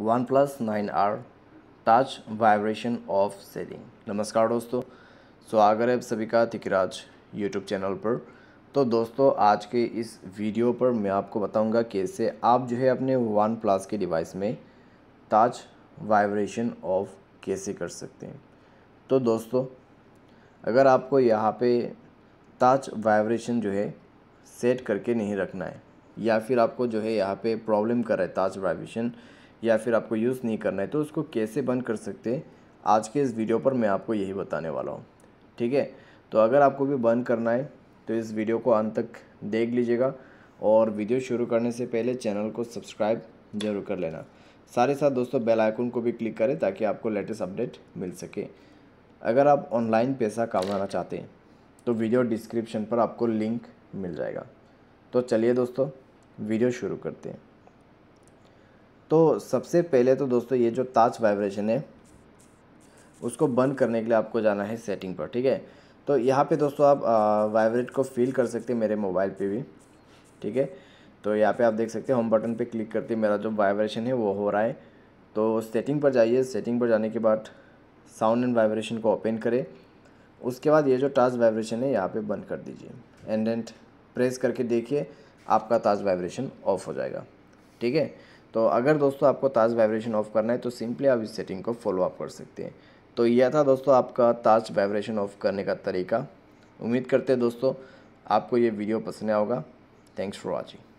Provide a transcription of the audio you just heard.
one OnePlus nine R touch vibration off setting नमस्कार दोस्तों स्वागत है सभी का तिकराज यूट्यूब चैनल पर तो दोस्तों आज के इस वीडियो पर मैं आपको बताऊंगा कैसे आप जो है अपने वन प्लस के डिवाइस में टच वाइब्रेशन ऑफ कैसे कर सकते हैं तो दोस्तों अगर आपको यहाँ पे टच वाइब्रेशन जो है सेट करके नहीं रखना है या फिर आपको जो है यहाँ पे प्रॉब्लम कर रहा है टच वाइब्रेशन या फिर आपको यूज़ नहीं करना है तो उसको कैसे बंद कर सकते हैं आज के इस वीडियो पर मैं आपको यही बताने वाला हूँ ठीक है तो अगर आपको भी बंद करना है तो इस वीडियो को अंत तक देख लीजिएगा और वीडियो शुरू करने से पहले चैनल को सब्सक्राइब जरूर कर लेना सारे साथ दोस्तों बेल आइकन को भी क्लिक करें ताकि आपको लेटेस्ट अपडेट मिल सके अगर आप ऑनलाइन पैसा कमाना चाहते हैं तो वीडियो डिस्क्रिप्शन पर आपको लिंक मिल जाएगा तो चलिए दोस्तों वीडियो शुरू करते हैं तो सबसे पहले तो दोस्तों ये जो ताज वाइब्रेशन है उसको बंद करने के लिए आपको जाना है सेटिंग पर ठीक है तो यहाँ पे दोस्तों आप वाइब्रेट को फील कर सकते हैं मेरे मोबाइल पे भी ठीक है तो यहाँ पे आप देख सकते हैं होम बटन पे क्लिक करते मेरा जो वाइब्रेशन है वो हो रहा है तो सेटिंग पर जाइए सेटिंग पर जाने के बाद साउंड एंड वाइब्रेशन को ओपन करें उसके बाद ये जो टाच वाइब्रेशन है यहाँ पे बंद कर दीजिए एंड एंड प्रेस करके देखिए आपका ताज वाइब्रेशन ऑफ हो जाएगा ठीक है तो अगर दोस्तों आपको ताज वाइब्रेशन ऑफ करना है तो सिंपली आप इस सेटिंग को फॉलो अप कर सकते हैं तो यह था दोस्तों आपका ताज वाइब्रेशन ऑफ करने का तरीका उम्मीद करते हैं दोस्तों आपको ये वीडियो पसंद आया होगा थैंक्स फॉर वॉचिंग